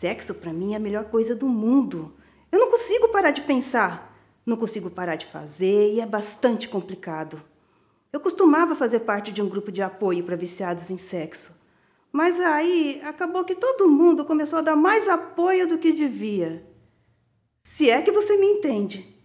Sexo para mim é a melhor coisa do mundo. Eu não consigo parar de pensar, não consigo parar de fazer e é bastante complicado. Eu costumava fazer parte de um grupo de apoio para viciados em sexo, mas aí acabou que todo mundo começou a dar mais apoio do que devia. Se é que você me entende.